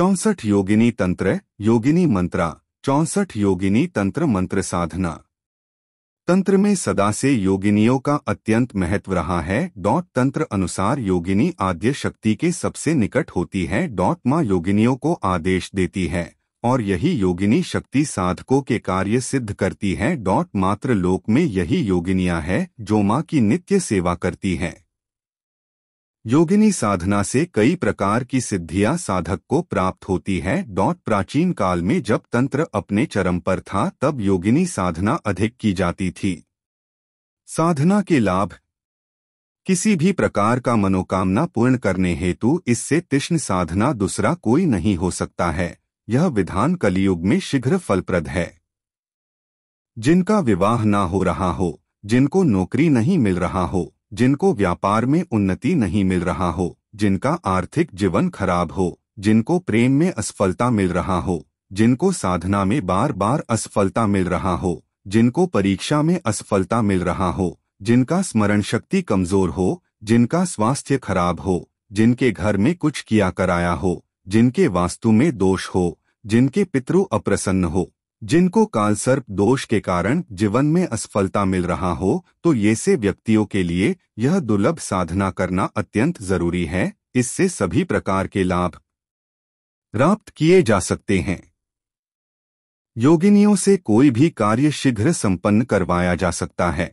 चौसठ योगिनी तंत्र योगिनी मंत्रा चौसठ योगिनी तंत्र मंत्र साधना तंत्र में सदा से योगिनियों का अत्यंत महत्व रहा है डॉट तंत्र अनुसार योगिनी आद्य शक्ति के सबसे निकट होती है डॉट माँ योगिनियों को आदेश देती है और यही योगिनी शक्ति साधकों के कार्य सिद्ध करती है डॉट मात्र लोक में यही योगिनियां है जो माँ की नित्य सेवा करती हैं योगिनी साधना से कई प्रकार की सिद्धियां साधक को प्राप्त होती हैं। डॉट प्राचीन काल में जब तंत्र अपने चरम पर था तब योगिनी साधना अधिक की जाती थी साधना के लाभ किसी भी प्रकार का मनोकामना पूर्ण करने हेतु इससे तीक्ष्ण साधना दूसरा कोई नहीं हो सकता है यह विधान कलियुग में शीघ्र फलप्रद है जिनका विवाह ना हो रहा हो जिनको नौकरी नहीं मिल रहा हो जिनको व्यापार में उन्नति नहीं मिल रहा हो जिनका आर्थिक जीवन खराब हो जिनको प्रेम में असफलता मिल रहा हो जिनको साधना में बार बार असफलता मिल रहा हो जिनको परीक्षा में असफलता मिल रहा हो जिनका स्मरण शक्ति कमजोर हो जिनका स्वास्थ्य खराब हो जिनके घर में कुछ किया कराया हो जिनके वास्तु में दोष हो जिनके पितरु अप्रसन्न हो जिनको कालसर्प दोष के कारण जीवन में असफलता मिल रहा हो तो ये से व्यक्तियों के लिए यह दुर्लभ साधना करना अत्यंत जरूरी है इससे सभी प्रकार के लाभ प्राप्त किए जा सकते हैं योगिनियों से कोई भी कार्य शीघ्र संपन्न करवाया जा सकता है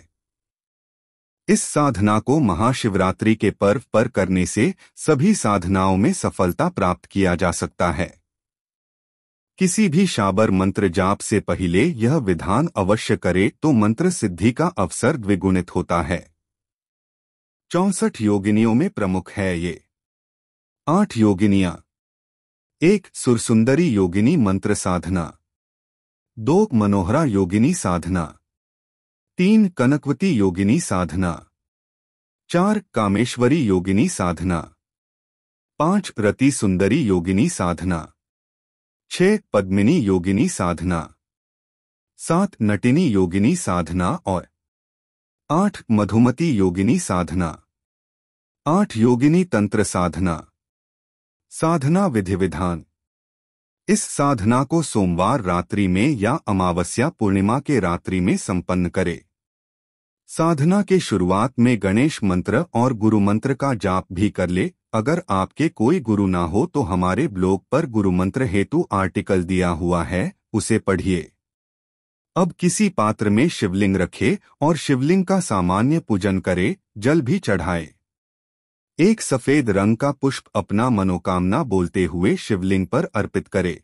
इस साधना को महाशिवरात्रि के पर्व पर करने से सभी साधनाओं में सफलता प्राप्त किया जा सकता है किसी भी शाबर मंत्र जाप से पहले यह विधान अवश्य करे तो मंत्र सिद्धि का अवसर द्विगुणित होता है चौसठ योगिनियों में प्रमुख है ये आठ योगिनियां एक सुरसुंदरी योगिनी मंत्र साधना दो मनोहरा योगिनी साधना तीन कनकवती योगिनी साधना चार कामेश्वरी योगिनी साधना पांच रति सुंदरी योगिनी साधना छः पद्मिनी योगिनी साधना सात नटिनी योगिनी साधना और आठ मधुमती योगिनी साधना आठ योगिनी तंत्र साधना साधना विधि विधान इस साधना को सोमवार रात्रि में या अमावस्या पूर्णिमा के रात्रि में संपन्न करें साधना के शुरुआत में गणेश मंत्र और गुरु मंत्र का जाप भी कर ले अगर आपके कोई गुरु ना हो तो हमारे ब्लॉग पर गुरु मंत्र हेतु आर्टिकल दिया हुआ है उसे पढ़िए अब किसी पात्र में शिवलिंग रखे और शिवलिंग का सामान्य पूजन करे जल भी चढ़ाए एक सफेद रंग का पुष्प अपना मनोकामना बोलते हुए शिवलिंग पर अर्पित करे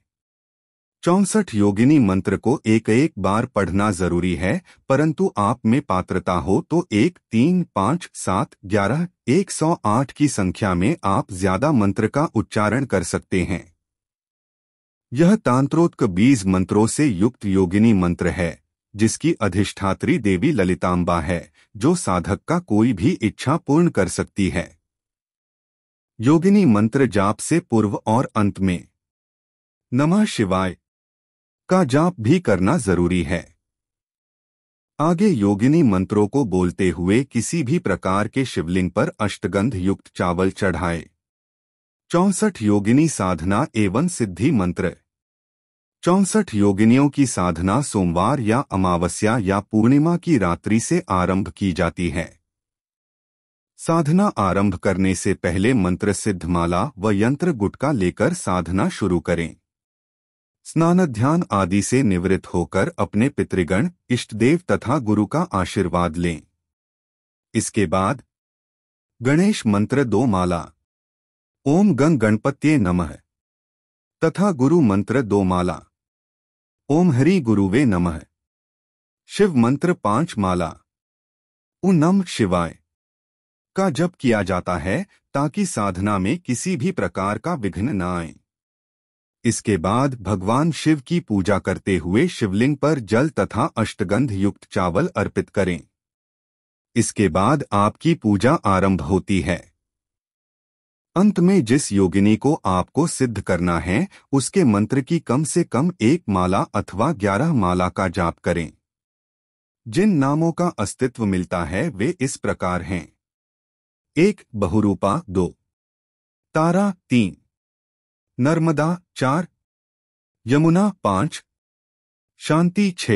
चौसठ योगिनी मंत्र को एक एक बार पढ़ना जरूरी है परंतु आप में पात्रता हो तो एक तीन पाँच सात ग्यारह एक सौ आठ की संख्या में आप ज्यादा मंत्र का उच्चारण कर सकते हैं यह तांत्रोत्क बीज मंत्रों से युक्त योगिनी मंत्र है जिसकी अधिष्ठात्री देवी ललितांबा है जो साधक का कोई भी इच्छा पूर्ण कर सकती है योगिनी मंत्र जाप से पूर्व और अंत में नमः शिवाय का जाप भी करना जरूरी है आगे योगिनी मंत्रों को बोलते हुए किसी भी प्रकार के शिवलिंग पर अष्टगंध युक्त चावल चढ़ाए चौसठ योगिनी साधना एवं सिद्धि मंत्र चौसठ योगिनियों की साधना सोमवार या अमावस्या या पूर्णिमा की रात्रि से आरंभ की जाती है साधना आरंभ करने से पहले मंत्र सिद्ध माला व यंत्र गुटका लेकर साधना शुरू करें स्नान ध्यान आदि से निवृत्त होकर अपने पितृगण इष्टदेव तथा गुरु का आशीर्वाद लें इसके बाद गणेश मंत्र दो माला ओम गंग गणपत्ये नमः तथा गुरु मंत्र दो माला ओम हरि गुरुवे नमः शिव मंत्र पांच माला उ नम शिवाय का जप किया जाता है ताकि साधना में किसी भी प्रकार का विघ्न न आए इसके बाद भगवान शिव की पूजा करते हुए शिवलिंग पर जल तथा अष्टगंध युक्त चावल अर्पित करें इसके बाद आपकी पूजा आरंभ होती है अंत में जिस योगिनी को आपको सिद्ध करना है उसके मंत्र की कम से कम एक माला अथवा ग्यारह माला का जाप करें जिन नामों का अस्तित्व मिलता है वे इस प्रकार हैं एक बहुरूपा दो तारा तीन नर्मदा चार यमुना पांच शांति छ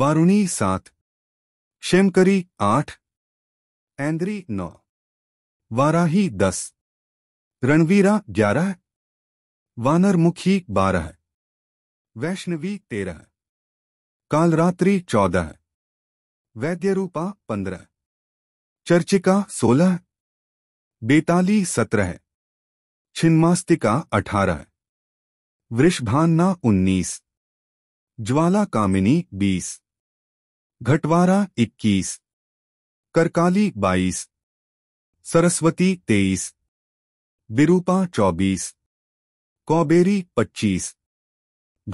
वारुणी सात क्षेमकरी आठ ऐन्द्री नौ वाराही दस रणवीरा ग्यारह वानरमुखी बारह वैष्णवी तेरह कालरात्रि चौदह वैद्यरूपा पंद्रह चर्चिका सोलह बेताली सत्रह छिन्मास्तिका अठारह वृषभान्ना उन्नीस ज्वाला कामिनी बीस घटवारा इक्कीस करकाली बाईस सरस्वती तेईस बिरूपा चौबीस कौबेरी पच्चीस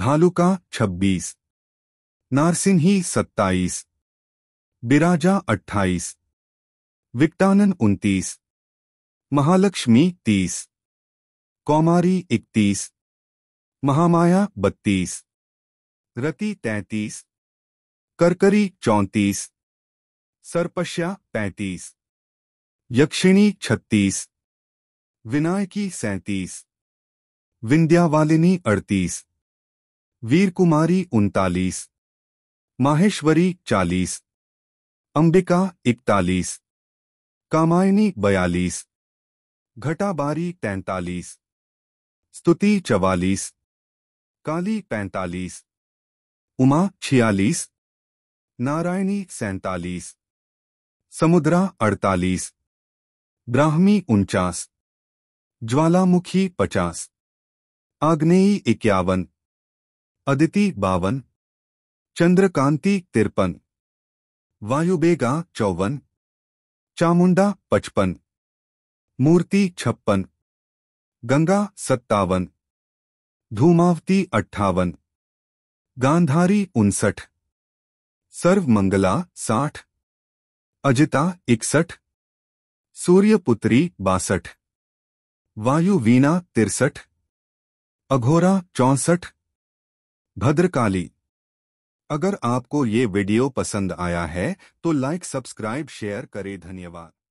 भालुका छब्बीस नारसिंही सत्ताईस बिराजा अट्ठाईस विक्टानन उनतीस महालक्ष्मी तीस कौमारी इकतीस महामाया बत्तीस रति तैतीस करकरी चौंतीस सरपश्या पैंतीस यक्षिणी छत्तीस विनायकी सैंतीस विंध्यावालिनी अड़तीस वीरकुमारी उनतालीस माहेश्वरी चालीस अंबिका इकतालीस कामायनी बयालीस घटाबारी तैंतालीस स्तुति चवालीस काली पैंतालीस उमा छियालीस नारायणी सैतालीस समुद्रा अड़तालीस ब्राह्मी उनचास ज्वालामुखी पचास आग्नेयी इक्यावन अदिति बावन चंद्रकांति तिरपन वायुबेगा चौवन चामुंडा पचपन मूर्ति छप्पन गंगा सत्तावन धूमावती अट्ठावन गांधारी उनसठ सर्वमंगला साठ अजिता इकसठ सूर्यपुत्री बासठ वायुवीना तिरसठ अघोरा चौसठ भद्रकाली अगर आपको ये वीडियो पसंद आया है तो लाइक सब्सक्राइब शेयर करें धन्यवाद